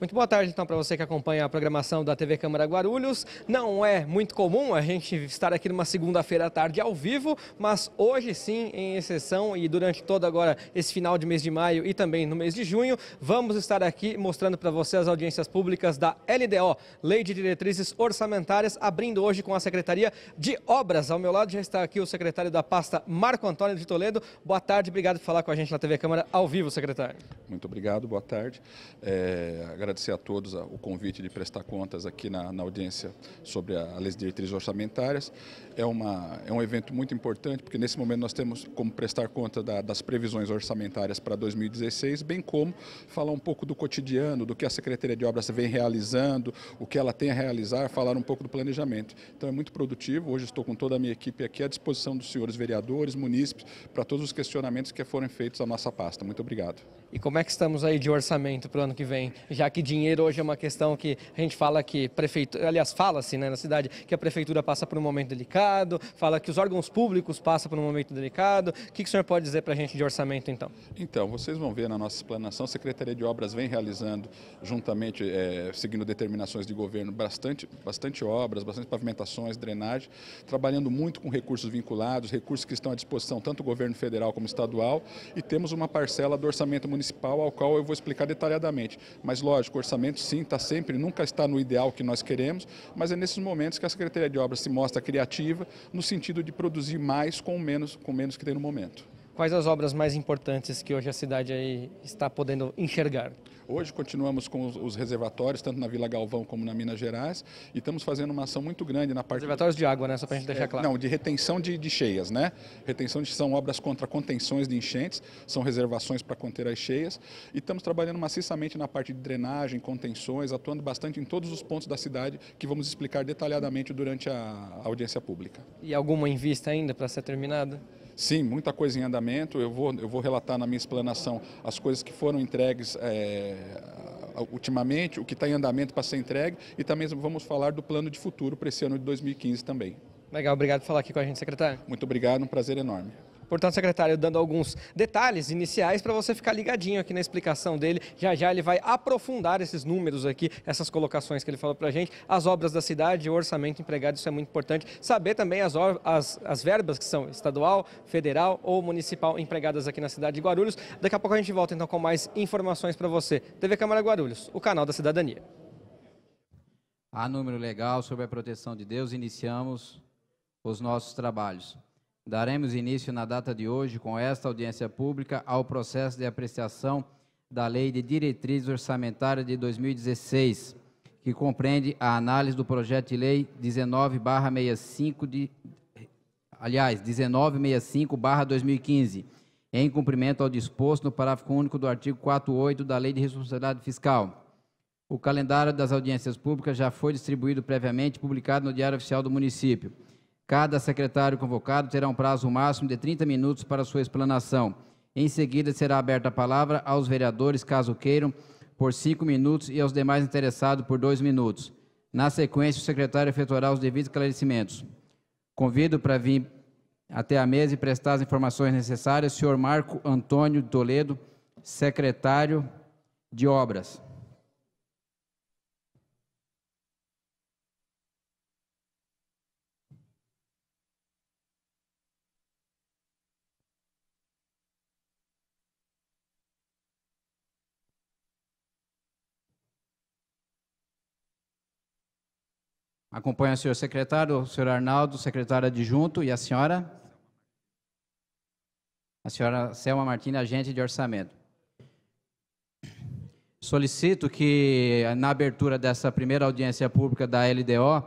Muito boa tarde, então, para você que acompanha a programação da TV Câmara Guarulhos. Não é muito comum a gente estar aqui numa segunda-feira à tarde ao vivo, mas hoje sim, em exceção, e durante todo agora esse final de mês de maio e também no mês de junho, vamos estar aqui mostrando para você as audiências públicas da LDO, Lei de Diretrizes Orçamentárias, abrindo hoje com a Secretaria de Obras. Ao meu lado já está aqui o secretário da pasta, Marco Antônio de Toledo. Boa tarde, obrigado por falar com a gente na TV Câmara ao vivo, secretário. Muito obrigado, boa tarde. É agradecer a todos o convite de prestar contas aqui na, na audiência sobre as diretrizes orçamentárias é, uma, é um evento muito importante, porque nesse momento nós temos como prestar conta da, das previsões orçamentárias para 2016, bem como falar um pouco do cotidiano, do que a Secretaria de Obras vem realizando, o que ela tem a realizar, falar um pouco do planejamento. Então é muito produtivo, hoje estou com toda a minha equipe aqui à disposição dos senhores vereadores, munícipes, para todos os questionamentos que foram feitos à nossa pasta. Muito obrigado. E como é que estamos aí de orçamento para o ano que vem? Já que dinheiro hoje é uma questão que a gente fala que prefeito aliás, fala-se né, na cidade que a prefeitura passa por um momento delicado, delicado, fala que os órgãos públicos passam por um momento delicado. O que, que o senhor pode dizer para a gente de orçamento, então? Então, vocês vão ver na nossa explanação, a Secretaria de Obras vem realizando, juntamente, é, seguindo determinações de governo, bastante, bastante obras, bastante pavimentações, drenagem, trabalhando muito com recursos vinculados, recursos que estão à disposição tanto do governo federal como estadual, e temos uma parcela do orçamento municipal, ao qual eu vou explicar detalhadamente. Mas, lógico, o orçamento sim está sempre, nunca está no ideal que nós queremos, mas é nesses momentos que a Secretaria de Obras se mostra criativa no sentido de produzir mais com menos, com menos que tem no momento. Quais as obras mais importantes que hoje a cidade está podendo enxergar? Hoje continuamos com os reservatórios, tanto na Vila Galvão como na Minas Gerais, e estamos fazendo uma ação muito grande na parte... Reservatórios de água, né? Só para a gente deixar é, claro. Não, de retenção de, de cheias, né? Retenção de, são obras contra contenções de enchentes, são reservações para conter as cheias, e estamos trabalhando maciçamente na parte de drenagem, contenções, atuando bastante em todos os pontos da cidade, que vamos explicar detalhadamente durante a audiência pública. E alguma em vista ainda para ser terminada? Sim, muita coisa em andamento. Eu vou, eu vou relatar na minha explanação as coisas que foram entregues é, ultimamente, o que está em andamento para ser entregue e também vamos falar do plano de futuro para esse ano de 2015 também. Legal, obrigado por falar aqui com a gente, secretário. Muito obrigado, um prazer enorme. Portanto, secretário, dando alguns detalhes iniciais para você ficar ligadinho aqui na explicação dele. Já já ele vai aprofundar esses números aqui, essas colocações que ele falou para a gente, as obras da cidade, o orçamento empregado, isso é muito importante. Saber também as, as, as verbas que são estadual, federal ou municipal empregadas aqui na cidade de Guarulhos. Daqui a pouco a gente volta então com mais informações para você. TV Câmara Guarulhos, o canal da cidadania. Há número legal sobre a proteção de Deus, iniciamos os nossos trabalhos. Daremos início na data de hoje, com esta audiência pública, ao processo de apreciação da Lei de Diretrizes Orçamentárias de 2016, que compreende a análise do projeto de lei 19/65 de aliás, 1965/2015, em cumprimento ao disposto no parágrafo único do artigo 48 da Lei de Responsabilidade Fiscal. O calendário das audiências públicas já foi distribuído previamente e publicado no Diário Oficial do Município. Cada secretário convocado terá um prazo máximo de 30 minutos para sua explanação. Em seguida, será aberta a palavra aos vereadores, caso queiram, por cinco minutos e aos demais interessados por dois minutos. Na sequência, o secretário efetuará os devidos esclarecimentos. Convido para vir até a mesa e prestar as informações necessárias o senhor Marco Antônio Toledo, secretário de Obras. Acompanha o senhor secretário, o senhor Arnaldo, secretário adjunto, e a senhora? A senhora Selma Martins, agente de orçamento. Solicito que, na abertura dessa primeira audiência pública da LDO,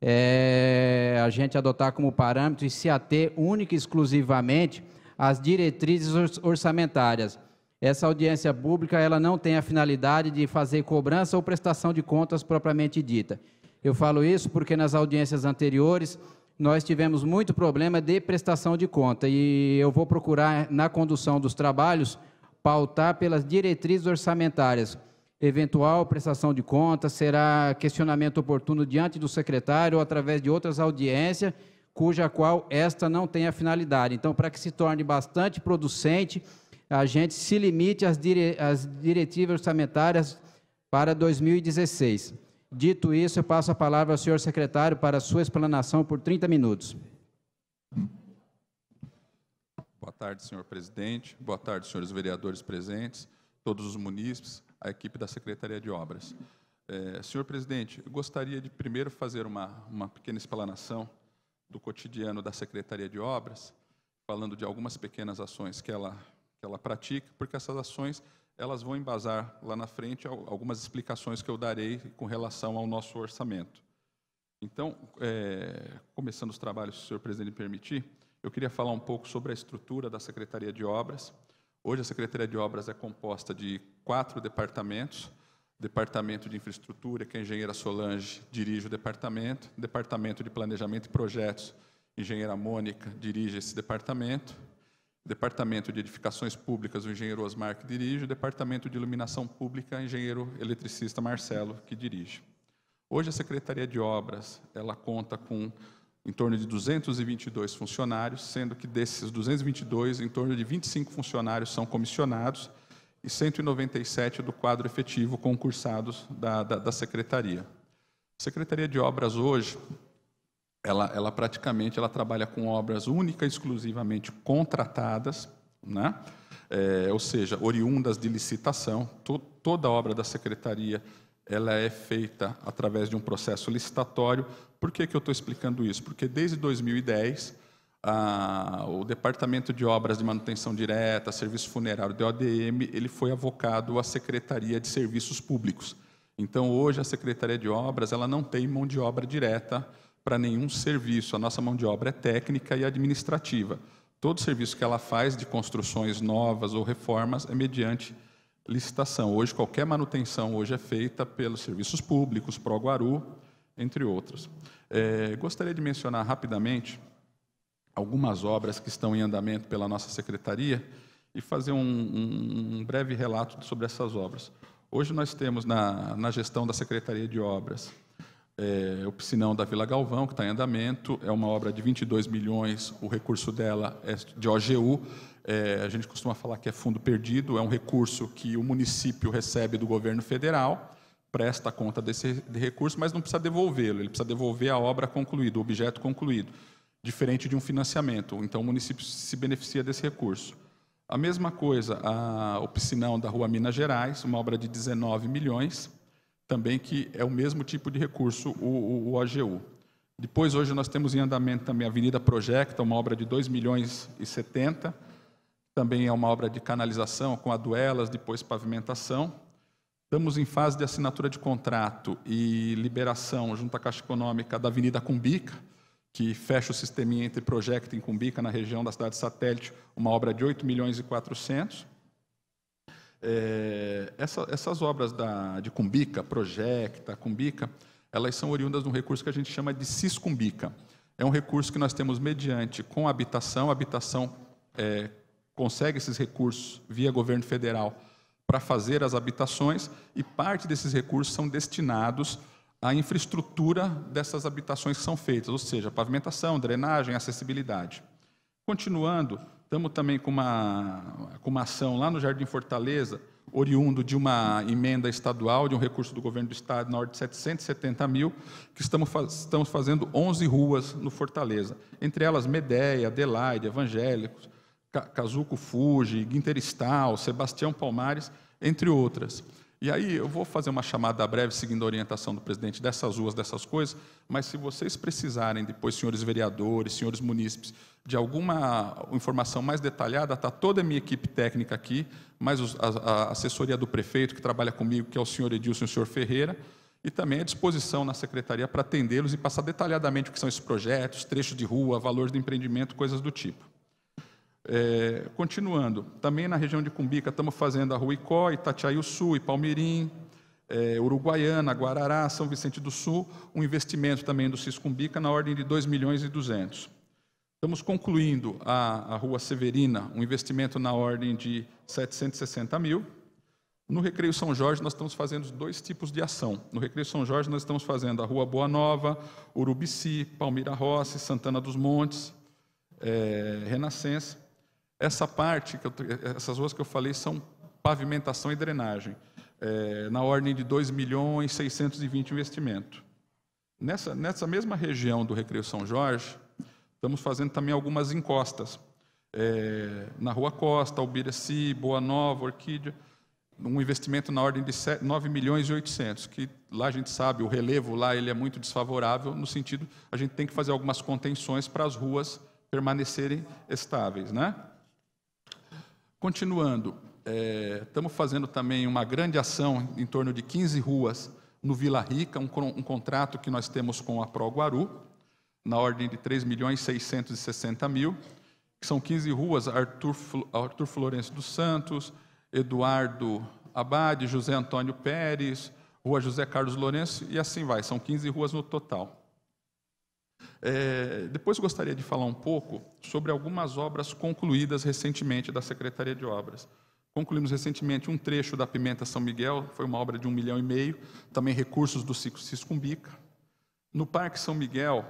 é, eh, a gente adotar como parâmetro e se ater única e exclusivamente às diretrizes orçamentárias. Essa audiência pública ela não tem a finalidade de fazer cobrança ou prestação de contas propriamente dita. Eu falo isso porque nas audiências anteriores nós tivemos muito problema de prestação de conta e eu vou procurar na condução dos trabalhos pautar pelas diretrizes orçamentárias. Eventual prestação de conta será questionamento oportuno diante do secretário ou através de outras audiências, cuja qual esta não tem a finalidade. Então, para que se torne bastante producente, a gente se limite às, dire... às diretivas orçamentárias para 2016. Dito isso, eu passo a palavra ao senhor secretário para a sua explanação por 30 minutos. Boa tarde, senhor presidente. Boa tarde, senhores vereadores presentes, todos os munícipes, a equipe da Secretaria de Obras. É, senhor presidente, gostaria de primeiro fazer uma, uma pequena explanação do cotidiano da Secretaria de Obras, falando de algumas pequenas ações que ela, que ela pratica, porque essas ações elas vão embasar lá na frente algumas explicações que eu darei com relação ao nosso orçamento. Então, é, começando os trabalhos, se o senhor presidente me permitir, eu queria falar um pouco sobre a estrutura da Secretaria de Obras. Hoje, a Secretaria de Obras é composta de quatro departamentos. Departamento de Infraestrutura, que a engenheira Solange dirige o departamento. Departamento de Planejamento e Projetos, a engenheira Mônica dirige esse departamento Departamento de Edificações Públicas, o engenheiro Osmar, que dirige, o Departamento de Iluminação Pública, o engenheiro eletricista Marcelo, que dirige. Hoje, a Secretaria de Obras, ela conta com em torno de 222 funcionários, sendo que desses 222, em torno de 25 funcionários são comissionados e 197 do quadro efetivo concursados da, da, da Secretaria. A Secretaria de Obras hoje ela, ela praticamente ela trabalha com obras única e exclusivamente contratadas, né? É, ou seja, oriundas de licitação. To, toda obra da secretaria ela é feita através de um processo licitatório. Por que, que eu estou explicando isso? Porque desde 2010, a, o Departamento de Obras de Manutenção Direta, Serviço Funerário, DODM, ele foi avocado à Secretaria de Serviços Públicos. Então, hoje, a Secretaria de Obras ela não tem mão de obra direta para nenhum serviço. A nossa mão de obra é técnica e administrativa. Todo serviço que ela faz de construções novas ou reformas é mediante licitação. Hoje, qualquer manutenção hoje é feita pelos serviços públicos, Proguaru, entre outros. É, gostaria de mencionar rapidamente algumas obras que estão em andamento pela nossa secretaria e fazer um, um, um breve relato sobre essas obras. Hoje nós temos na, na gestão da Secretaria de Obras é, o piscinão da Vila Galvão, que está em andamento, é uma obra de 22 milhões, o recurso dela é de OGU, é, a gente costuma falar que é fundo perdido, é um recurso que o município recebe do governo federal, presta conta desse recurso, mas não precisa devolvê-lo, ele precisa devolver a obra concluída, o objeto concluído, diferente de um financiamento, então o município se beneficia desse recurso. A mesma coisa, a, o piscinão da Rua Minas Gerais, uma obra de 19 milhões, também que é o mesmo tipo de recurso, o, o, o AGU. Depois, hoje, nós temos em andamento também a Avenida Projecta, uma obra de 2 milhões e 70, também é uma obra de canalização com aduelas, depois pavimentação. Estamos em fase de assinatura de contrato e liberação junto à Caixa Econômica da Avenida Cumbica, que fecha o sistema entre Projecta e Cumbica, na região da cidade satélite, uma obra de 8 milhões e 400. É, essa, essas obras da, de Cumbica, Projecta, Cumbica, elas são oriundas de um recurso que a gente chama de Ciscumbica. É um recurso que nós temos mediante com a habitação. A habitação é, consegue esses recursos via governo federal para fazer as habitações e parte desses recursos são destinados à infraestrutura dessas habitações que são feitas, ou seja, pavimentação, drenagem, acessibilidade. Continuando, Estamos também com uma, com uma ação lá no Jardim Fortaleza, oriundo de uma emenda estadual, de um recurso do governo do estado, na ordem de 770 mil, que estamos, faz, estamos fazendo 11 ruas no Fortaleza, entre elas Medeia, Adelaide, Evangélicos, Ca, Cazuco Fuji, Guinteristal, Sebastião Palmares, entre outras. E aí eu vou fazer uma chamada breve, seguindo a orientação do presidente, dessas ruas, dessas coisas, mas se vocês precisarem depois, senhores vereadores, senhores munícipes, de alguma informação mais detalhada, está toda a minha equipe técnica aqui, mais a, assessoria do prefeito que trabalha comigo, que é o senhor Edilson e o senhor Ferreira, e também à disposição na secretaria para atendê-los e passar detalhadamente o que são esses projetos, trechos de rua, valores de empreendimento, coisas do tipo. É, continuando, também na região de Cumbica estamos fazendo a Ruicó, Itatiaio Sul, Palmirim, é, Uruguaiana, Guarará, São Vicente do Sul, um investimento também do Ciscumbica na ordem de 2 milhões e 200. Estamos concluindo a, a Rua Severina, um investimento na ordem de 760 mil. No Recreio São Jorge, nós estamos fazendo dois tipos de ação. No Recreio São Jorge, nós estamos fazendo a Rua Boa Nova, Urubici, Palmira Rossi, Santana dos Montes, é, Renascença. Essa parte, que eu, essas ruas que eu falei são pavimentação e drenagem, é, na ordem de 2 milhões e 620 investimento. Nessa, nessa mesma região do Recreio São Jorge, estamos fazendo também algumas encostas. É, na Rua Costa, Albiraci, Boa Nova, Orquídea, um investimento na ordem de 7, 9 milhões e 800, que lá a gente sabe, o relevo lá ele é muito desfavorável, no sentido, a gente tem que fazer algumas contenções para as ruas permanecerem estáveis, né? Continuando, estamos é, fazendo também uma grande ação em torno de 15 ruas no Vila Rica, um, um contrato que nós temos com a Pro Guaru, na ordem de 3 milhões 660 mil, que são 15 ruas, Arthur, Arthur Florencio dos Santos, Eduardo Abade, José Antônio Pérez, Rua José Carlos Lourenço, e assim vai, são 15 ruas no total. É, depois gostaria de falar um pouco sobre algumas obras concluídas recentemente da Secretaria de Obras. Concluímos recentemente um trecho da Pimenta São Miguel, foi uma obra de um milhão e meio, também recursos do Siscumbica. No Parque São Miguel,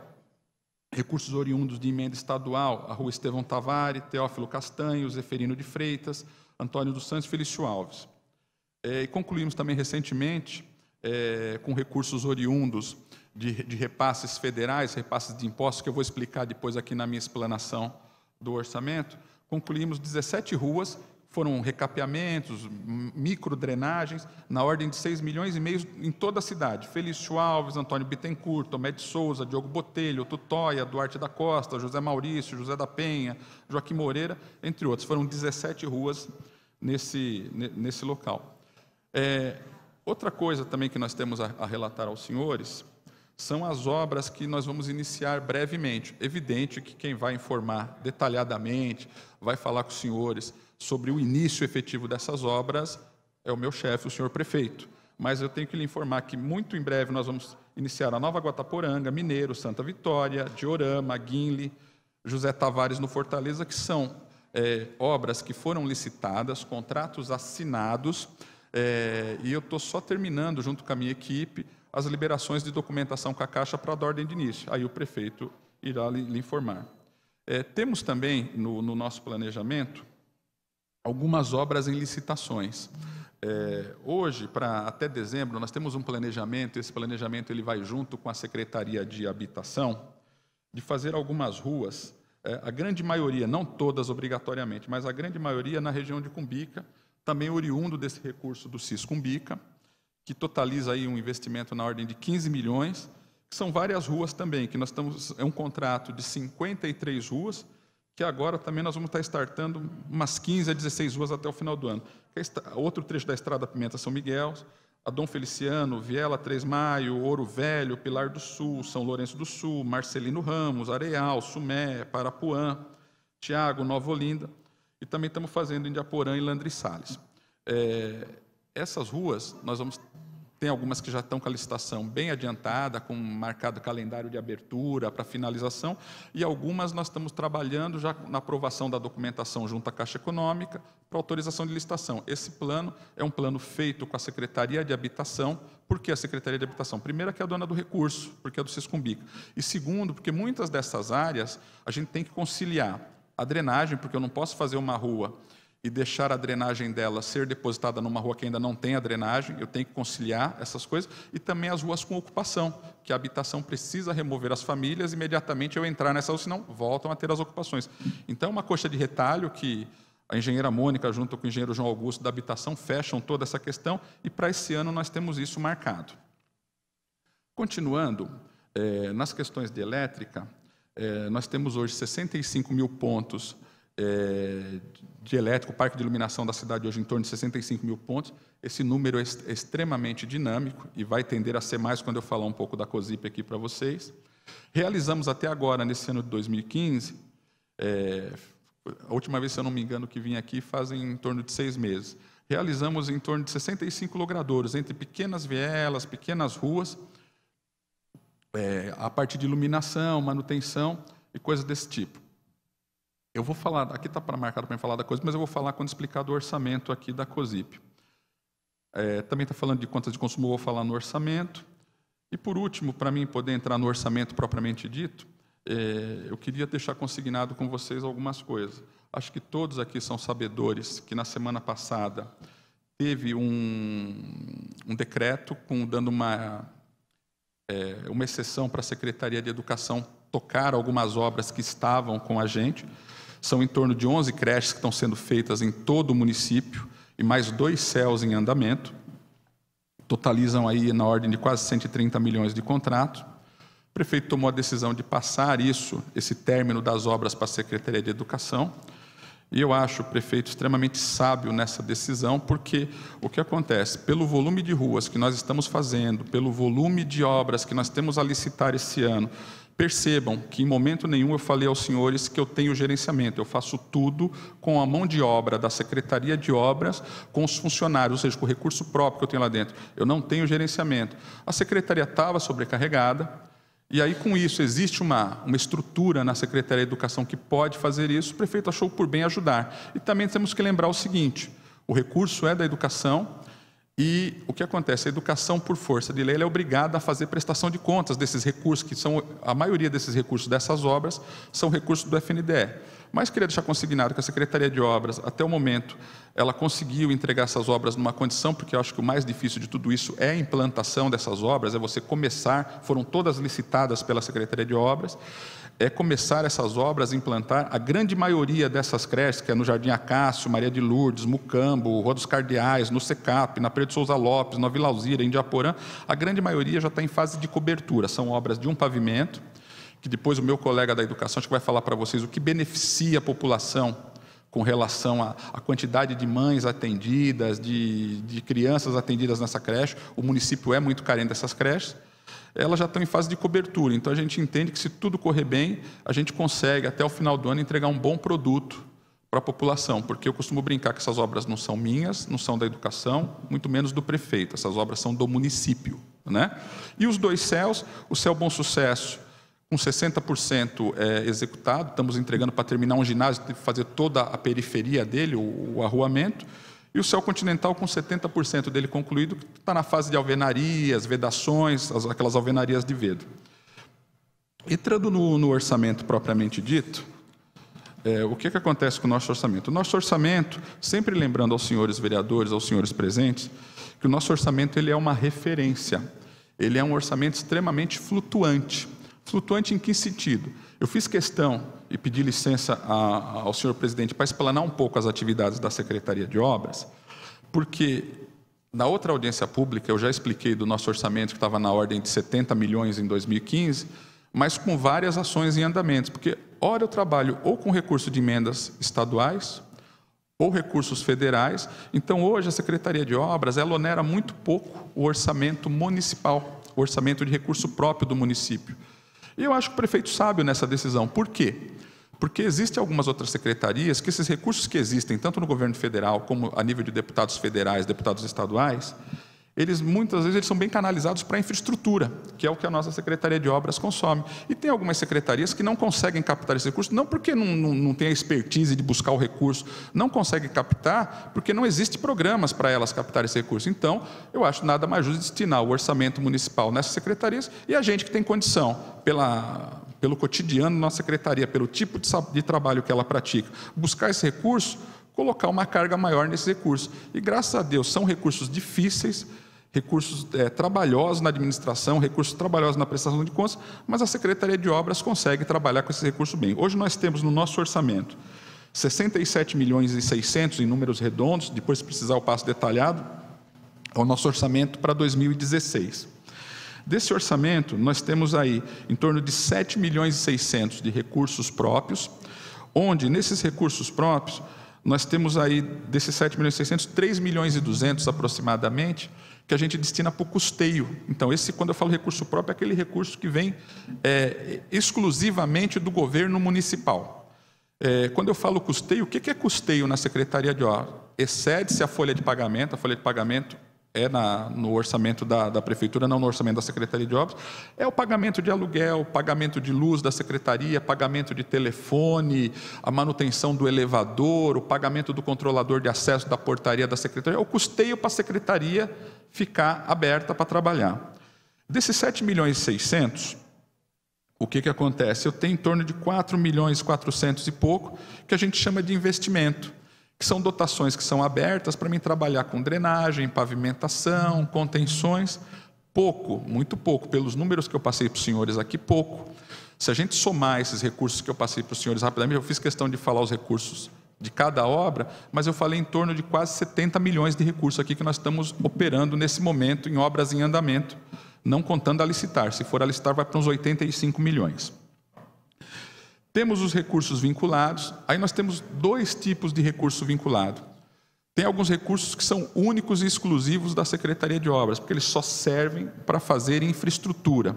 recursos oriundos de emenda estadual, a rua Estevão Tavares, Teófilo Castanho, Zeferino de Freitas, Antônio dos Santos e Felício Alves. É, e concluímos também recentemente, é, com recursos oriundos de, de repasses federais, repasses de impostos, que eu vou explicar depois aqui na minha explanação do orçamento, concluímos 17 ruas, foram recapeamentos, microdrenagens, na ordem de 6 milhões e meio em toda a cidade. Felício Alves, Antônio Bittencourt, Tomé de Souza, Diogo Botelho, Tutóia, Duarte da Costa, José Maurício, José da Penha, Joaquim Moreira, entre outros. Foram 17 ruas nesse, nesse local. É, outra coisa também que nós temos a, a relatar aos senhores são as obras que nós vamos iniciar brevemente. Evidente que quem vai informar detalhadamente, vai falar com os senhores sobre o início efetivo dessas obras é o meu chefe, o senhor prefeito. Mas eu tenho que lhe informar que muito em breve nós vamos iniciar a Nova Guataporanga, Mineiro, Santa Vitória, Diorama, Guinle, José Tavares no Fortaleza, que são é, obras que foram licitadas, contratos assinados, é, e eu estou só terminando, junto com a minha equipe, as liberações de documentação com a Caixa para a ordem de início. Aí o prefeito irá lhe informar. É, temos também no, no, nosso planejamento algumas obras em licitações. É, hoje, para até dezembro, nós temos um planejamento. Esse planejamento ele vai junto com a Secretaria de Habitação de fazer algumas ruas. É, a grande maioria, não todas obrigatoriamente, mas a grande maioria na região de Cumbica, também oriundo desse recurso do CIS Cumbica que totaliza aí um investimento na ordem de 15 milhões, que são várias ruas também, que nós estamos, é um contrato de 53 ruas, que agora também nós vamos estar startando umas 15 a 16 ruas até o final do ano. É outro trecho da Estrada Pimenta São Miguel, a Dom Feliciano, Viela 3 Maio, Ouro Velho, Pilar do Sul, São Lourenço do Sul, Marcelino Ramos, Areal, Sumé, Parapuã, Tiago, Nova Olinda, e também estamos fazendo em Diaporã e Landry Salles. É, essas ruas, nós vamos tem algumas que já estão com a licitação bem adiantada, com marcado calendário de abertura para finalização, e algumas nós estamos trabalhando já na aprovação da documentação junto à Caixa Econômica para autorização de licitação. Esse plano é um plano feito com a Secretaria de Habitação. Por que a Secretaria de Habitação? Primeiro, que é a dona do recurso, porque é do Siscumbica. E segundo, porque muitas dessas áreas a gente tem que conciliar a drenagem, porque eu não posso fazer uma rua e deixar a drenagem dela ser depositada numa rua que ainda não tem a drenagem, eu tenho que conciliar essas coisas, e também as ruas com ocupação, que a habitação precisa remover as famílias, imediatamente eu entrar nessa, senão voltam a ter as ocupações. Então, é uma coxa de retalho que a engenheira Mônica, junto com o engenheiro João Augusto da habitação, fecham toda essa questão, e para esse ano nós temos isso marcado. Continuando, é, nas questões de elétrica, é, nós temos hoje 65 mil pontos é, de elétrico, o parque de iluminação da cidade hoje em torno de 65 mil pontos. Esse número é extremamente dinâmico e vai tender a ser mais quando eu falar um pouco da COSIP aqui para vocês. Realizamos até agora, nesse ano de 2015, é, a última vez, se eu não me engano, que vim aqui, fazem em torno de seis meses. Realizamos em torno de 65 logradouros, entre pequenas vielas, pequenas ruas, é, a parte de iluminação, manutenção e coisas desse tipo. Eu vou falar, aqui está para marcado para falar da coisa, mas eu vou falar quando explicar do orçamento aqui da COSIP. É, também está falando de contas de consumo, vou falar no orçamento. E por último, para mim poder entrar no orçamento propriamente dito, é, eu queria deixar consignado com vocês algumas coisas. Acho que todos aqui são sabedores que na semana passada teve um, um decreto com, dando uma, é, uma exceção para a Secretaria de Educação tocar algumas obras que estavam com a gente. São em torno de 11 creches que estão sendo feitas em todo o município e mais dois céus em andamento. Totalizam aí na ordem de quase 130 milhões de contrato. O prefeito tomou a decisão de passar isso, esse término das obras para a Secretaria de Educação. E eu acho o prefeito extremamente sábio nessa decisão, porque o que acontece? Pelo volume de ruas que nós estamos fazendo, pelo volume de obras que nós temos a licitar esse ano, Percebam que em momento nenhum eu falei aos senhores que eu tenho gerenciamento, eu faço tudo com a mão de obra da Secretaria de Obras, com os funcionários, ou seja, com o recurso próprio que eu tenho lá dentro. Eu não tenho gerenciamento. A secretaria estava sobrecarregada, e aí com isso existe uma, uma estrutura na Secretaria de Educação que pode fazer isso, o prefeito achou por bem ajudar. E também temos que lembrar o seguinte: o recurso é da educação, e o que acontece? A educação, por força de lei, é obrigada a fazer prestação de contas desses recursos, que são a maioria desses recursos dessas obras, são recursos do FNDE. Mas queria deixar consignado que a Secretaria de Obras, até o momento, ela conseguiu entregar essas obras numa condição, porque eu acho que o mais difícil de tudo isso é a implantação dessas obras, é você começar, foram todas licitadas pela Secretaria de Obras, é começar essas obras, implantar a grande maioria dessas creches, que é no Jardim Acácio, Maria de Lourdes, Mucambo, Rua dos Cardeais, no SECAP, na Pedro Souza Lopes, na Vila Alzira, em Diaporã, a grande maioria já está em fase de cobertura. São obras de um pavimento, que depois o meu colega da educação acho que vai falar para vocês o que beneficia a população com relação à, à quantidade de mães atendidas, de, de crianças atendidas nessa creche. O município é muito carente dessas creches elas já estão em fase de cobertura. Então a gente entende que se tudo correr bem, a gente consegue até o final do ano entregar um bom produto para a população, porque eu costumo brincar que essas obras não são minhas, não são da educação, muito menos do prefeito, essas obras são do município. Né? E os dois céus, o céu Bom Sucesso, com 60% é, executado, estamos entregando para terminar um ginásio, fazer toda a periferia dele, o, o arruamento, e o céu continental com 70% dele concluído, está na fase de alvenarias, vedações, aquelas alvenarias de vedo. Entrando no, no orçamento propriamente dito, é, o que, que acontece com o nosso orçamento? O nosso orçamento, sempre lembrando aos senhores vereadores, aos senhores presentes, que o nosso orçamento ele é uma referência, ele é um orçamento extremamente flutuante. Flutuante em que sentido? Eu fiz questão e pedi licença a, ao senhor presidente para explanar um pouco as atividades da Secretaria de Obras, porque na outra audiência pública eu já expliquei do nosso orçamento que estava na ordem de 70 milhões em 2015, mas com várias ações em andamento, porque ora eu trabalho ou com recurso de emendas estaduais ou recursos federais, então hoje a Secretaria de Obras ela onera muito pouco o orçamento municipal, o orçamento de recurso próprio do município. E eu acho que o prefeito sábio nessa decisão. Por quê? Porque existem algumas outras secretarias que esses recursos que existem, tanto no governo federal como a nível de deputados federais, deputados estaduais, eles muitas vezes eles são bem canalizados para a infraestrutura, que é o que a nossa Secretaria de Obras consome. E tem algumas secretarias que não conseguem captar esse recurso, não porque não, não, não tem a expertise de buscar o recurso, não conseguem captar, porque não existem programas para elas captar esse recurso. Então, eu acho nada mais justo destinar o orçamento municipal nessas secretarias e a gente que tem condição, pela, pelo cotidiano da nossa secretaria, pelo tipo de, de trabalho que ela pratica, buscar esse recurso colocar uma carga maior nesses recursos. E graças a Deus, são recursos difíceis, recursos é, trabalhosos na administração, recursos trabalhosos na prestação de contas, mas a Secretaria de Obras consegue trabalhar com esse recurso bem. Hoje nós temos no nosso orçamento 67 milhões e 600 em números redondos, depois se precisar o passo detalhado, é o nosso orçamento para 2016. Desse orçamento, nós temos aí em torno de 7 milhões e 600 de recursos próprios, onde nesses recursos próprios nós temos aí, desses 7 milhões e 600, 3 milhões e 200 aproximadamente, que a gente destina para o custeio. Então, esse, quando eu falo recurso próprio, é aquele recurso que vem é, exclusivamente do governo municipal. É, quando eu falo custeio, o que é custeio na Secretaria de Obras? Excede-se a folha de pagamento, a folha de pagamento é na, no orçamento da, da, prefeitura, não no orçamento da Secretaria de Obras, é o pagamento de aluguel, pagamento de luz da secretaria, pagamento de telefone, a manutenção do elevador, o pagamento do controlador de acesso da portaria da secretaria, é o custeio para a secretaria ficar aberta para trabalhar. Desses 7 milhões e 600, o que, que acontece? Eu tenho em torno de 4 milhões e 400 e pouco, que a gente chama de investimento que são dotações que são abertas para mim trabalhar com drenagem, pavimentação, contenções. Pouco, muito pouco, pelos números que eu passei para os senhores aqui, pouco. Se a gente somar esses recursos que eu passei para os senhores rapidamente, eu fiz questão de falar os recursos de cada obra, mas eu falei em torno de quase 70 milhões de recursos aqui que nós estamos operando nesse momento em obras em andamento, não contando a licitar. Se for a licitar, vai para uns 85 milhões. Temos os recursos vinculados, aí nós temos dois tipos de recurso vinculado. Tem alguns recursos que são únicos e exclusivos da Secretaria de Obras, porque eles só servem para fazer infraestrutura.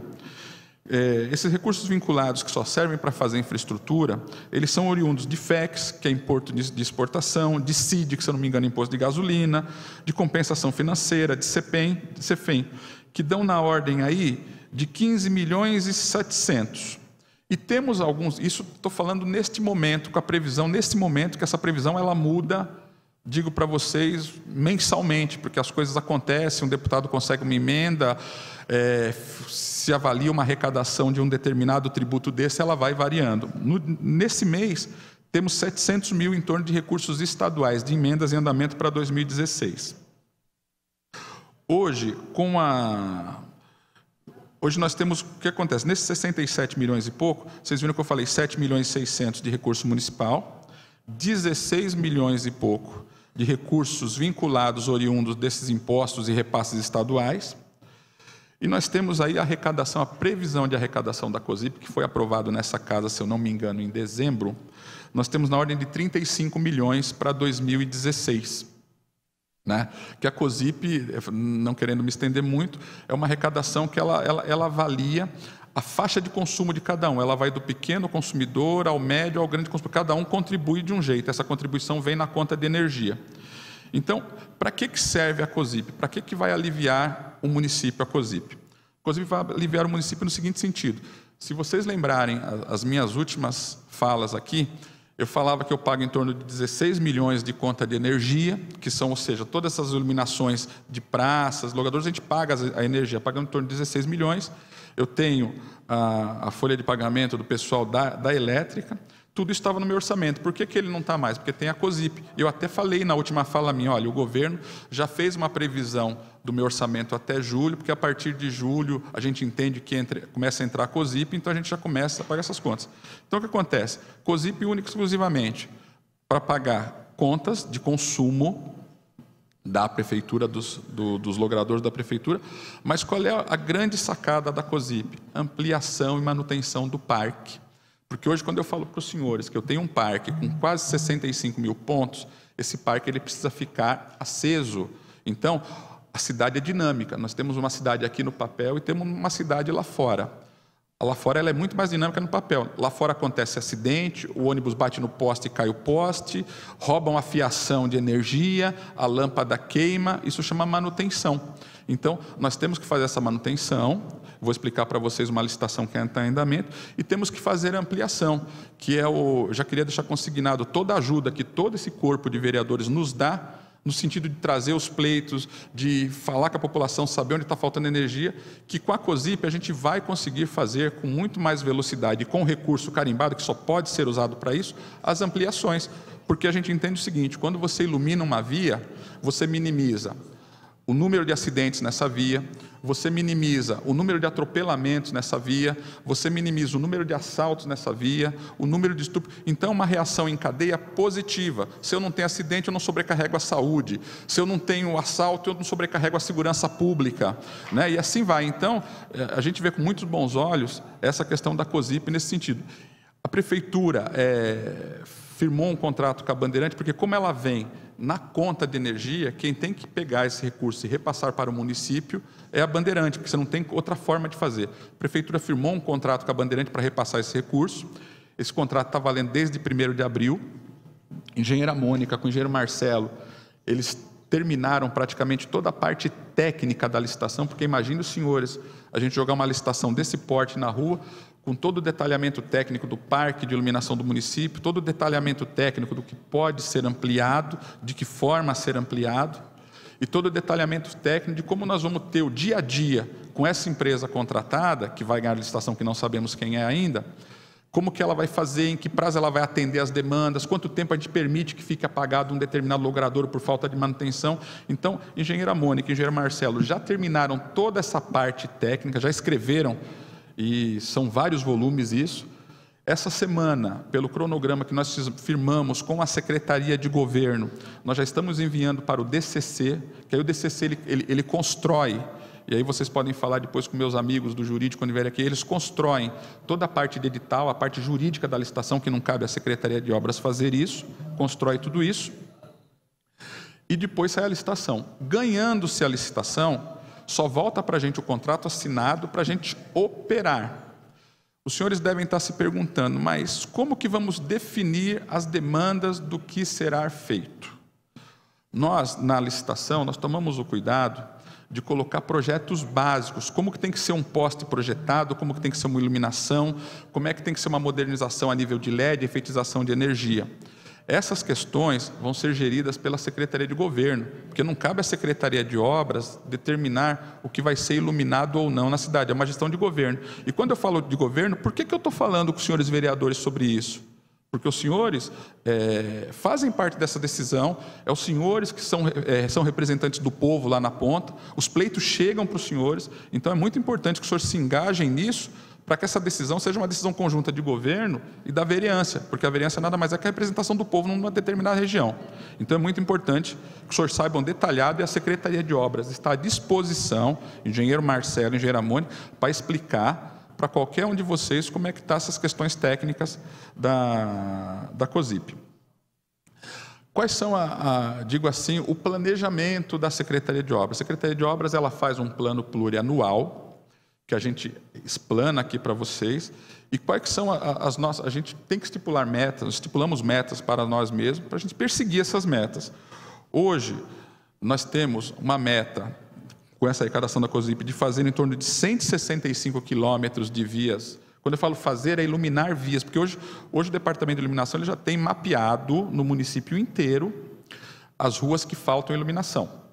É, esses recursos vinculados que só servem para fazer infraestrutura, eles são oriundos de FEX, que é imposto de, exportação, de CID, que se eu não me engano é imposto de gasolina, de compensação financeira, de CEPEM, de CEFEM, que dão na ordem aí de 15 milhões e 700. E temos alguns, isso estou falando neste momento, com a previsão, neste momento, que essa previsão ela muda, digo para vocês, mensalmente, porque as coisas acontecem, um deputado consegue uma emenda, é, se avalia uma arrecadação de um determinado tributo desse, ela vai variando. No, nesse mês, temos 700 mil em torno de recursos estaduais, de emendas em andamento para 2016. Hoje, com a Hoje nós temos, o que acontece? Nesses 67 milhões e pouco, vocês viram que eu falei 7 milhões e 600 de recurso municipal, 16 milhões e pouco de recursos vinculados oriundos desses impostos e repasses estaduais, e nós temos aí a arrecadação, a previsão de arrecadação da COSIP, que foi aprovado nessa casa, se eu não me engano, em dezembro. Nós temos na ordem de 35 milhões para 2016. Né? Que a COSIP, eh, não querendo me estender muito, é uma arrecadação que ela, ela, ela avalia a faixa de consumo de cada um. Ela vai do pequeno consumidor ao médio ao grande consumidor. Cada um contribui de um jeito. Essa contribuição vem na conta de energia. Então, para que, que serve a COSIP? Para que, que vai aliviar o município a COSIP? A COSIP vai aliviar o município no seguinte sentido. Se vocês lembrarem as minhas últimas falas aqui, eu falava que eu pago em torno de 16 milhões de conta de energia, que são, ou seja, todas essas iluminações de praças, locadores, a gente paga a energia, pagando em torno de 16 milhões. Eu tenho a, a folha de pagamento do pessoal da, da elétrica, tudo estava no meu orçamento. Por que, que ele não está mais? Porque tem a COSIP. Eu até falei na última fala minha, olha, o governo já fez uma previsão do meu orçamento até julho, porque a partir de julho a gente entende que entre, começa a entrar a COSIP, então a gente já começa a pagar essas contas. Então o que acontece? COSIP única exclusivamente para pagar contas de consumo da prefeitura, dos, do, dos logradores da prefeitura, mas qual é a grande sacada da COSIP? Ampliação e manutenção do parque. Porque hoje, quando eu falo para os senhores que eu tenho um parque com quase 65 mil pontos, esse parque ele precisa ficar aceso. Então, a cidade é dinâmica. Nós temos uma cidade aqui no papel e temos uma cidade lá fora. Lá fora ela é muito mais dinâmica no papel. Lá fora acontece acidente, o ônibus bate no poste e cai o poste, roubam a fiação de energia, a lâmpada queima, isso chama manutenção. Então, nós temos que fazer essa manutenção, vou explicar para vocês uma licitação que está em andamento, e temos que fazer a ampliação, que é o. Já queria deixar consignado toda a ajuda que todo esse corpo de vereadores nos dá no sentido de trazer os pleitos, de falar com a população, saber onde está faltando energia, que com a COSIP a gente vai conseguir fazer com muito mais velocidade, com recurso carimbado, que só pode ser usado para isso, as ampliações. Porque a gente entende o seguinte: quando você ilumina uma via, você minimiza o número de acidentes nessa via, você minimiza o número de atropelamentos nessa via, você minimiza o número de assaltos nessa via, o número de estupro. Então, uma reação em cadeia positiva. Se eu não tenho acidente, eu não sobrecarrego a saúde. Se eu não tenho assalto, eu não sobrecarrego a segurança pública. Né? E assim vai. Então, eh, a gente vê com muitos bons olhos essa questão da COSIP nesse sentido. A prefeitura é, firmou um contrato com a Bandeirante, porque como ela vem na conta de energia, quem tem que pegar esse recurso e repassar para o município é a Bandeirante, porque você não tem outra forma de fazer. A prefeitura firmou um contrato com a Bandeirante para repassar esse recurso. Esse contrato está valendo desde 1 de abril. Engenheira Mônica com o engenheiro Marcelo, eles terminaram praticamente toda a parte técnica da licitação, porque imagine os senhores, a gente jogar uma licitação desse porte na rua, com todo o detalhamento técnico do parque de iluminação do município, todo o detalhamento técnico do que pode ser ampliado, de que forma ser ampliado, e todo o detalhamento técnico de como nós vamos ter o dia a dia com essa empresa contratada, que vai ganhar licitação que não sabemos quem é ainda, como que ela vai fazer, em que prazo ela vai atender as demandas, quanto tempo a gente permite que fique apagado um determinado logradouro por falta de manutenção. Então, engenheira Mônica e engenheiro Marcelo já terminaram toda essa parte técnica, já escreveram e são vários volumes isso. Essa semana, pelo cronograma que nós firmamos com a Secretaria de Governo, nós já estamos enviando para o DCC, que aí o DCC ele, ele, ele constrói, e aí vocês podem falar depois com meus amigos do jurídico quando vier aqui, eles constroem toda a parte de edital, a parte jurídica da licitação, que não cabe à Secretaria de Obras fazer isso, constrói tudo isso, e depois sai a licitação. Ganhando-se a licitação, só volta para a gente o contrato assinado para a gente operar. Os senhores devem estar tá se perguntando, mas como que vamos definir as demandas do que será feito? Nós, na licitação, nós tomamos o cuidado de colocar projetos básicos, como que tem que ser um poste projetado, como que tem que ser uma iluminação, como é que tem que ser uma modernização a nível de LED, efetização de energia. Essas questões vão ser geridas pela Secretaria de Governo, porque não cabe à Secretaria de Obras determinar o que vai ser iluminado ou não na cidade, é uma gestão de governo. E quando eu falo de governo, por que, que eu estou falando com os senhores vereadores sobre isso? Porque os senhores é, fazem parte dessa decisão, é os senhores que são, é, são representantes do povo lá na ponta, os pleitos chegam para os senhores, então é muito importante que os senhores se engajem nisso, para que essa decisão seja uma decisão conjunta de governo e da vereança, porque a vereança nada mais é que a representação do povo numa determinada região. Então é muito importante que os senhores saibam detalhado e a Secretaria de Obras está à disposição, engenheiro Marcelo, engenheira Mônica, para explicar para qualquer um de vocês como é que está essas questões técnicas da, da COSIP. Quais são, a, a, digo assim, o planejamento da Secretaria de Obras? A Secretaria de Obras ela faz um plano plurianual, que a gente explana aqui para vocês e quais são as nossas. A gente tem que estipular metas, estipulamos metas para nós mesmos, para a gente perseguir essas metas. Hoje, nós temos uma meta, com essa arrecadação da COSIP, de fazer em torno de 165 quilômetros de vias. Quando eu falo fazer, é iluminar vias, porque hoje, hoje o Departamento de Iluminação ele já tem mapeado no município inteiro as ruas que faltam iluminação.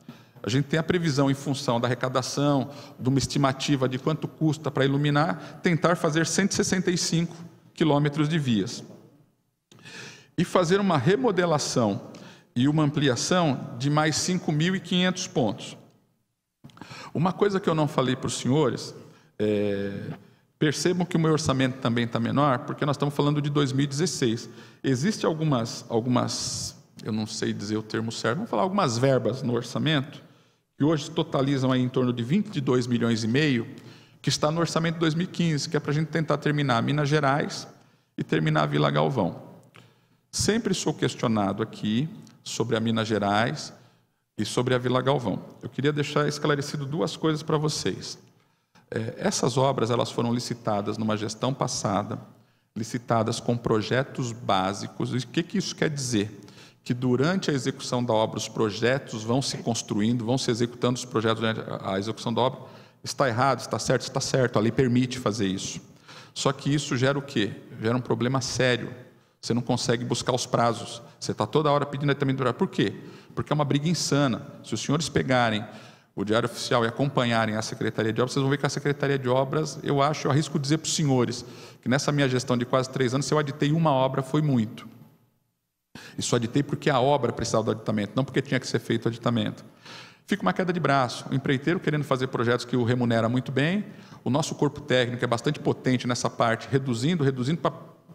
A gente tem a previsão em função da arrecadação, de uma estimativa de quanto custa para iluminar, tentar fazer 165 quilômetros de vias. E fazer uma remodelação e uma ampliação de mais 5.500 pontos. Uma coisa que eu não falei para os senhores, é, percebam que o meu orçamento também está menor, porque nós estamos falando de 2016. Existem algumas, algumas, eu não sei dizer o termo certo, vamos falar algumas verbas no orçamento, e hoje totalizam aí em torno de 22 milhões e meio, que está no orçamento de 2015, que é para a gente tentar terminar Minas Gerais e terminar a Vila Galvão. Sempre sou questionado aqui sobre a Minas Gerais e sobre a Vila Galvão. Eu queria deixar esclarecido duas coisas para vocês. É, essas obras elas foram licitadas numa gestão passada, licitadas com projetos básicos. E o que, que isso quer dizer? que durante a execução da obra os projetos vão se construindo, vão se executando os projetos durante a execução da obra, está errado, está certo, está certo, a lei permite fazer isso. Só que isso gera o quê? Gera um problema sério. Você não consegue buscar os prazos. Você está toda hora pedindo também horário. Por quê? Porque é uma briga insana. Se os senhores pegarem o Diário Oficial e acompanharem a Secretaria de Obras, vocês vão ver que a Secretaria de Obras, eu acho, eu arrisco dizer para os senhores, que nessa minha gestão de quase três anos, se eu aditei uma obra, foi muito. E só porque a obra precisava do aditamento, não porque tinha que ser feito o aditamento. Fica uma queda de braço. O empreiteiro querendo fazer projetos que o remunera muito bem, o nosso corpo técnico é bastante potente nessa parte, reduzindo, reduzindo para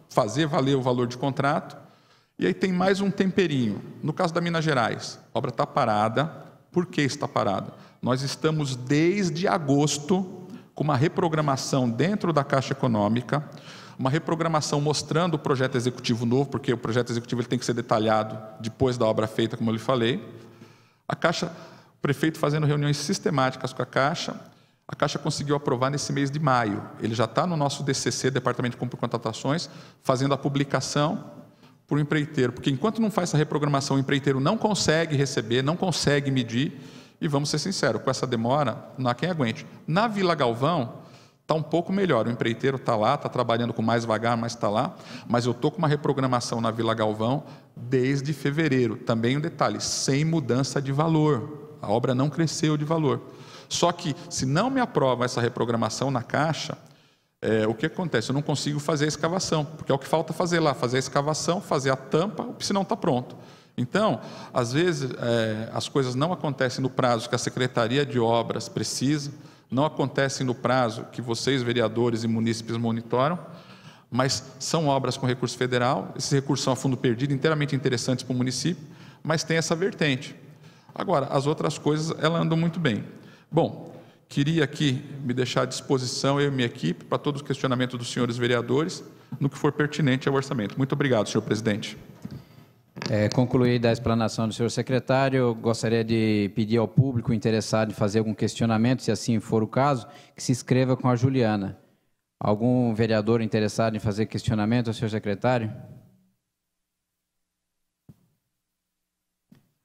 fazer valer o valor de contrato. E aí tem mais um temperinho. No caso da Minas Gerais, a obra está parada. Por que está parada? Nós estamos desde agosto com uma reprogramação dentro da Caixa Econômica uma reprogramação mostrando o projeto executivo novo, porque o projeto executivo ele tem que ser detalhado depois da obra feita, como eu lhe falei. A Caixa, o prefeito fazendo reuniões sistemáticas com a Caixa, a Caixa conseguiu aprovar nesse mês de maio. Ele já está no nosso DCC, Departamento de Compra e Contratações, fazendo a publicação para o empreiteiro, porque enquanto não faz essa reprogramação, o empreiteiro não consegue receber, não consegue medir, e vamos ser sinceros, com essa demora, não há quem aguente. Na Vila Galvão, está um pouco melhor. O empreiteiro está lá, está trabalhando com mais vagar, mas está lá. Mas eu estou com uma reprogramação na Vila Galvão desde fevereiro. Também um detalhe: sem mudança de valor. A obra não cresceu de valor. Só que, se não me aprova essa reprogramação na caixa, é, o que acontece? Eu não consigo fazer a escavação, porque é o que falta fazer lá: fazer a escavação, fazer a tampa, o piscinão está pronto. Então, às vezes, é, as coisas não acontecem no prazo que a Secretaria de Obras precisa não acontecem no prazo que vocês, vereadores e munícipes, monitoram, mas são obras com recurso federal. Esses recursos são a fundo perdido, inteiramente interessantes para o município, mas tem essa vertente. Agora, as outras coisas, elas andam muito bem. Bom, queria aqui me deixar à disposição, eu e minha equipe, para todos os questionamentos dos senhores vereadores, no que for pertinente ao orçamento. Muito obrigado, senhor presidente. É, concluída a explanação do senhor secretário, gostaria de pedir ao público interessado em fazer algum questionamento, se assim for o caso, que se inscreva com a Juliana. Algum vereador interessado em fazer questionamento ao senhor secretário?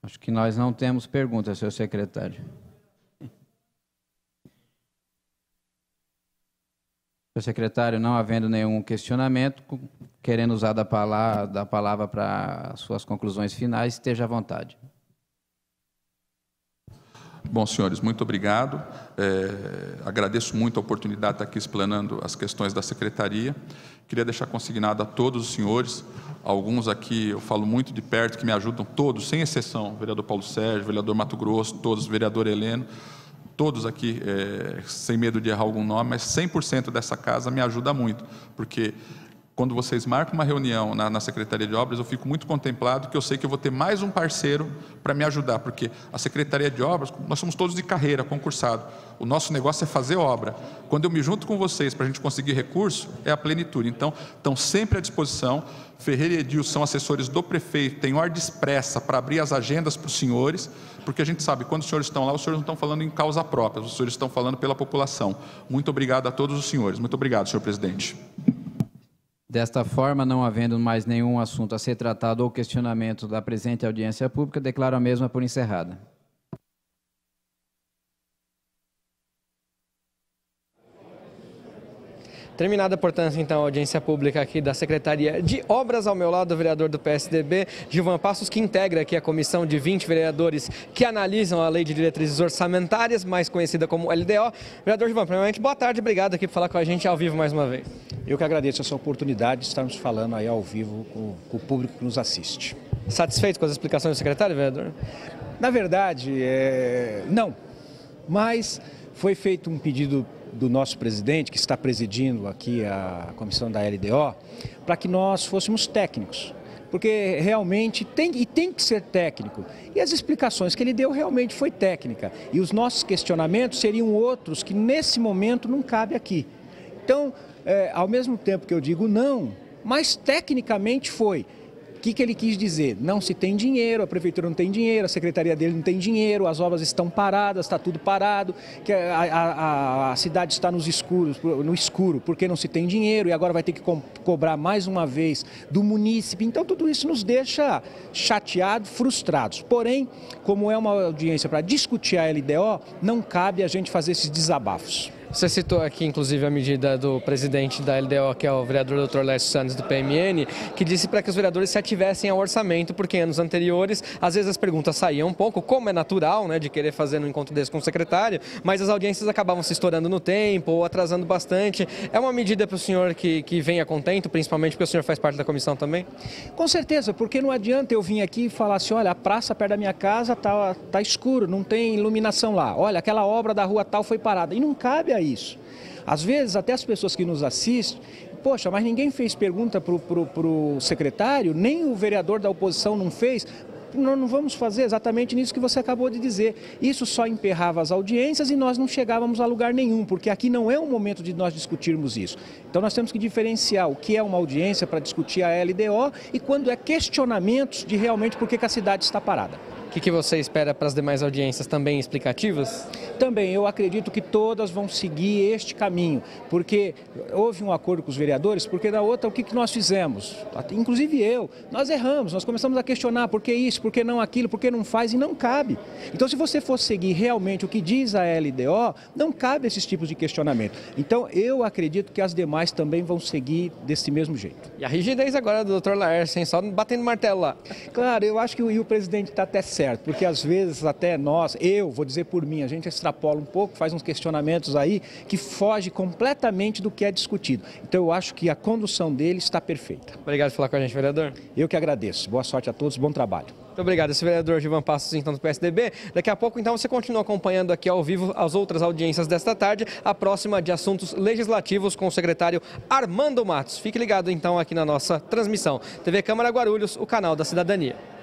Acho que nós não temos perguntas, senhor secretário. Senhor secretário, não havendo nenhum questionamento, querendo usar da palavra, da palavra para suas conclusões finais, esteja à vontade. Bom, senhores, muito obrigado. É, agradeço muito a oportunidade de estar aqui explanando as questões da secretaria. Queria deixar consignado a todos os senhores, alguns aqui eu falo muito de perto, que me ajudam todos, sem exceção, vereador Paulo Sérgio, vereador Mato Grosso, todos, vereador Heleno, todos aqui, é, sem medo de errar algum nome, mas 100% dessa casa me ajuda muito, porque quando vocês marcam uma reunião na, na, Secretaria de Obras, eu fico muito contemplado que eu sei que eu vou ter mais um parceiro para me ajudar, porque a Secretaria de Obras, nós somos todos de carreira, concursado. O nosso negócio é fazer obra. Quando eu me junto com vocês para a gente conseguir recurso, é a plenitude. Então, estão sempre à disposição. Ferreira e Edil são assessores do prefeito, têm ordem expressa para abrir as agendas para os senhores, porque a gente sabe, quando os senhores estão lá, os senhores não estão falando em causa própria, os senhores estão falando pela população. Muito obrigado a todos os senhores. Muito obrigado, senhor presidente. Desta forma, não havendo mais nenhum assunto a ser tratado ou questionamento da presente audiência pública, declaro a mesma por encerrada. Terminada, portanto, então, a audiência pública aqui da Secretaria de Obras, ao meu lado, o vereador do PSDB, Gilvan Passos, que integra aqui a comissão de 20 vereadores que analisam a Lei de Diretrizes Orçamentárias, mais conhecida como LDO. Vereador Gilvan, primeiramente, boa tarde, obrigado aqui por falar com a gente ao vivo mais uma vez. Eu que agradeço essa oportunidade de estarmos falando aí ao vivo com, com o público que nos assiste. Satisfeito com as explicações do secretário, vereador? Na verdade, é... não. Mas foi feito um pedido do nosso presidente, que está presidindo aqui a comissão da LDO, para que nós fôssemos técnicos. Porque realmente tem e tem que ser técnico. E as explicações que ele deu realmente foi técnica. E os nossos questionamentos seriam outros que nesse momento não cabe aqui. Então, é, ao mesmo tempo que eu digo não, mas tecnicamente foi que, que ele quis dizer? Não se tem dinheiro, a prefeitura não tem dinheiro, a secretaria dele não tem dinheiro, as obras estão paradas, está tudo parado, que a, a, a, cidade está nos escuros, no escuro, porque não se tem dinheiro e agora vai ter que cobrar mais uma vez do munícipe. Então tudo isso nos deixa chateados, frustrados. Porém, como é uma audiência para discutir a LDO, não cabe a gente fazer esses desabafos. Você citou aqui, inclusive, a medida do presidente da LDO, que é o vereador Dr. Lécio Santos, do PMN, que disse para que os vereadores se ativessem ao orçamento, porque em anos anteriores, às vezes as perguntas saíam um pouco, como é natural, né, de querer fazer um encontro desse com o secretário, mas as audiências acabavam se estourando no tempo ou atrasando bastante. É uma medida para o senhor que, que venha contento, principalmente porque o senhor faz parte da comissão também? Com certeza, porque não adianta eu vir aqui e falar assim, olha, a praça perto da minha casa está tá escuro, não tem iluminação lá. Olha, aquela obra da rua tal foi parada. E não cabe aí isso. Às vezes, até as pessoas que nos assistem, poxa, mas ninguém fez pergunta para o secretário, nem o vereador da oposição não fez. Nós não vamos fazer exatamente nisso que você acabou de dizer. Isso só emperrava as audiências e nós não chegávamos a lugar nenhum, porque aqui não é o momento de nós discutirmos isso. Então nós temos que diferenciar o que é uma audiência para discutir a LDO e quando é questionamentos de realmente por que, que a cidade está parada que, que você espera para as demais audiências também explicativas? Também, eu acredito que todas vão seguir este caminho, porque houve um acordo com os vereadores, porque da outra, o que, que nós fizemos? Inclusive eu, nós erramos, nós começamos a questionar por que isso, por que não aquilo, por que não faz e não cabe. Então, se você for seguir realmente o que diz a LDO, não cabe esses tipos de questionamento. Então, eu acredito que as demais também vão seguir desse mesmo jeito. E a rigidez agora do doutor Laércio, só batendo martelo lá. Claro, eu acho que o, o presidente está até certo certo, porque às vezes até nós, eu vou dizer por mim, a gente extrapola um pouco, faz uns questionamentos aí que foge completamente do que é discutido. Então eu acho que a condução dele está perfeita. Obrigado por falar com a gente, vereador. Eu que agradeço. Boa sorte a todos, bom trabalho. Muito obrigado, esse é vereador Givan Passos, então, do PSDB. Daqui a pouco, então, você continua acompanhando aqui ao vivo as outras audiências desta tarde, a próxima de assuntos legislativos com o secretário Armando Matos. Fique ligado, então, aqui na nossa transmissão. TV Câmara Guarulhos, o canal da cidadania.